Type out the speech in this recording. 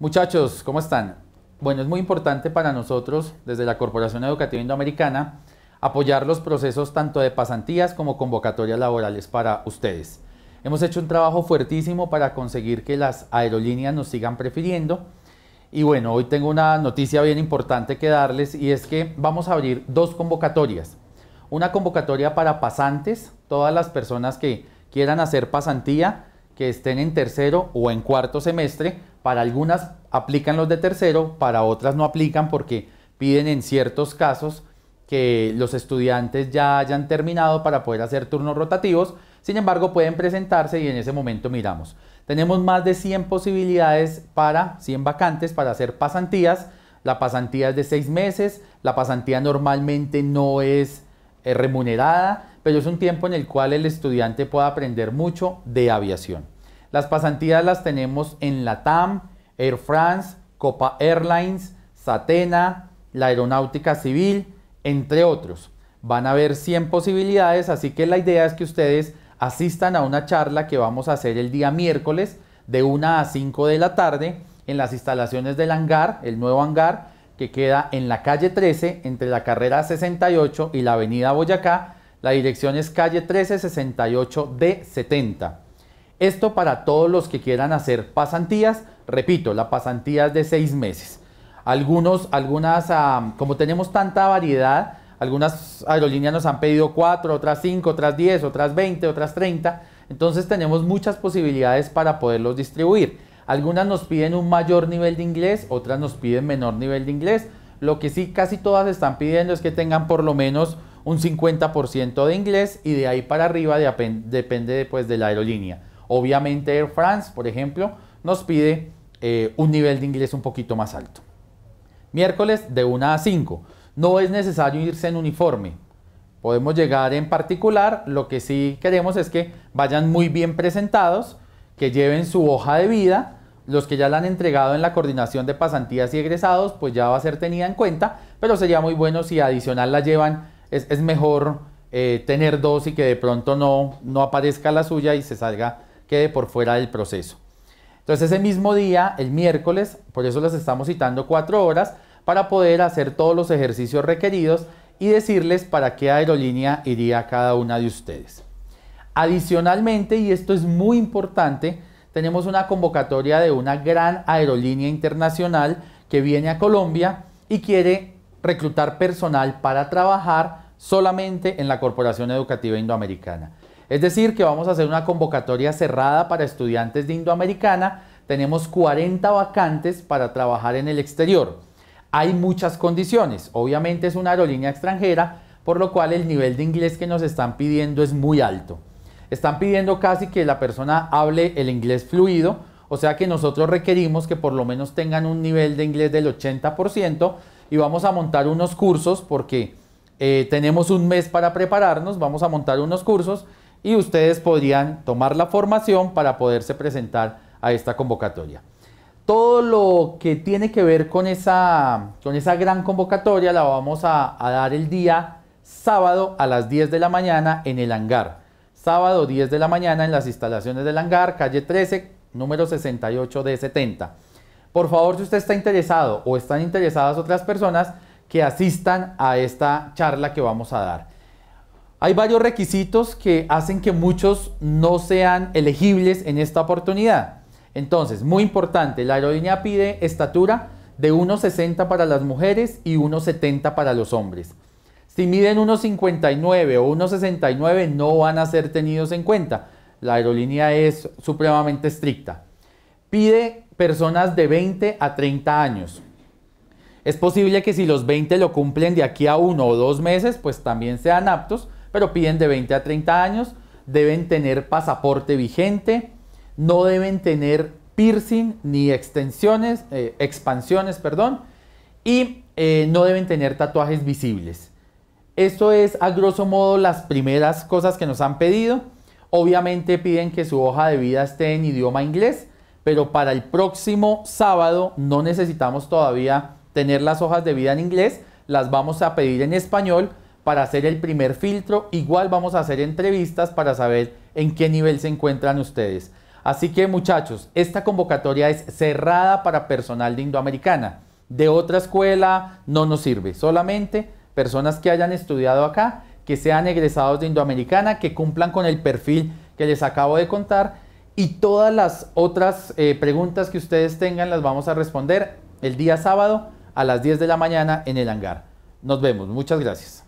Muchachos, ¿cómo están? Bueno, es muy importante para nosotros, desde la Corporación Educativa Indoamericana, apoyar los procesos tanto de pasantías como convocatorias laborales para ustedes. Hemos hecho un trabajo fuertísimo para conseguir que las aerolíneas nos sigan prefiriendo. Y bueno, hoy tengo una noticia bien importante que darles y es que vamos a abrir dos convocatorias. Una convocatoria para pasantes, todas las personas que quieran hacer pasantía, que estén en tercero o en cuarto semestre, para algunas aplican los de tercero, para otras no aplican porque piden en ciertos casos que los estudiantes ya hayan terminado para poder hacer turnos rotativos. Sin embargo, pueden presentarse y en ese momento miramos. Tenemos más de 100 posibilidades para 100 vacantes para hacer pasantías. La pasantía es de seis meses. La pasantía normalmente no es eh, remunerada, pero es un tiempo en el cual el estudiante puede aprender mucho de aviación. Las pasantías las tenemos en la TAM, Air France, Copa Airlines, Satena, la Aeronáutica Civil, entre otros. Van a haber 100 posibilidades, así que la idea es que ustedes asistan a una charla que vamos a hacer el día miércoles de 1 a 5 de la tarde en las instalaciones del hangar, el nuevo hangar, que queda en la calle 13 entre la carrera 68 y la avenida Boyacá. La dirección es calle 1368 D70. Esto para todos los que quieran hacer pasantías, repito, la pasantía es de seis meses. Algunos, algunas, ah, como tenemos tanta variedad, algunas aerolíneas nos han pedido cuatro, otras cinco, otras diez, otras veinte, otras treinta. Entonces tenemos muchas posibilidades para poderlos distribuir. Algunas nos piden un mayor nivel de inglés, otras nos piden menor nivel de inglés. Lo que sí casi todas están pidiendo es que tengan por lo menos un 50% de inglés y de ahí para arriba depende pues, de la aerolínea. Obviamente Air France, por ejemplo, nos pide eh, un nivel de inglés un poquito más alto. Miércoles de 1 a 5. No es necesario irse en uniforme. Podemos llegar en particular. Lo que sí queremos es que vayan muy bien presentados, que lleven su hoja de vida. Los que ya la han entregado en la coordinación de pasantías y egresados, pues ya va a ser tenida en cuenta, pero sería muy bueno si adicional la llevan. Es, mejor eh, tener dos y que de pronto no, no aparezca la suya y se salga quede por fuera del proceso. Entonces ese mismo día, el miércoles, por eso las estamos citando cuatro horas, para poder hacer todos los ejercicios requeridos y decirles para qué aerolínea iría cada una de ustedes. Adicionalmente, y esto es muy importante, tenemos una convocatoria de una gran aerolínea internacional que viene a Colombia y quiere reclutar personal para trabajar solamente en la Corporación Educativa Indoamericana. Es decir, que vamos a hacer una convocatoria cerrada para estudiantes de Indoamericana. Tenemos 40 vacantes para trabajar en el exterior. Hay muchas condiciones. Obviamente es una aerolínea extranjera, por lo cual el nivel de inglés que nos están pidiendo es muy alto. Están pidiendo casi que la persona hable el inglés fluido, o sea que nosotros requerimos que por lo menos tengan un nivel de inglés del 80% y vamos a montar unos cursos porque eh, tenemos un mes para prepararnos, vamos a montar unos cursos y ustedes podrían tomar la formación para poderse presentar a esta convocatoria. Todo lo que tiene que ver con esa, con esa gran convocatoria la vamos a, a dar el día sábado a las 10 de la mañana en el hangar. Sábado 10 de la mañana en las instalaciones del hangar, calle 13, número 68 de 70 Por favor, si usted está interesado o están interesadas otras personas, que asistan a esta charla que vamos a dar. Hay varios requisitos que hacen que muchos no sean elegibles en esta oportunidad. Entonces, muy importante, la aerolínea pide estatura de 1,60 para las mujeres y 1,70 para los hombres. Si miden 1,59 o 1,69 no van a ser tenidos en cuenta. La aerolínea es supremamente estricta. Pide personas de 20 a 30 años. Es posible que si los 20 lo cumplen de aquí a uno o dos meses, pues también sean aptos, pero piden de 20 a 30 años, deben tener pasaporte vigente, no deben tener piercing ni extensiones, eh, expansiones, perdón, y eh, no deben tener tatuajes visibles. Esto es a grosso modo las primeras cosas que nos han pedido. Obviamente piden que su hoja de vida esté en idioma inglés, pero para el próximo sábado no necesitamos todavía tener las hojas de vida en inglés, las vamos a pedir en español para hacer el primer filtro. Igual vamos a hacer entrevistas para saber en qué nivel se encuentran ustedes. Así que muchachos, esta convocatoria es cerrada para personal de Indoamericana. De otra escuela no nos sirve, solamente personas que hayan estudiado acá, que sean egresados de Indoamericana, que cumplan con el perfil que les acabo de contar y todas las otras eh, preguntas que ustedes tengan las vamos a responder el día sábado a las 10 de la mañana en el hangar. Nos vemos, muchas gracias.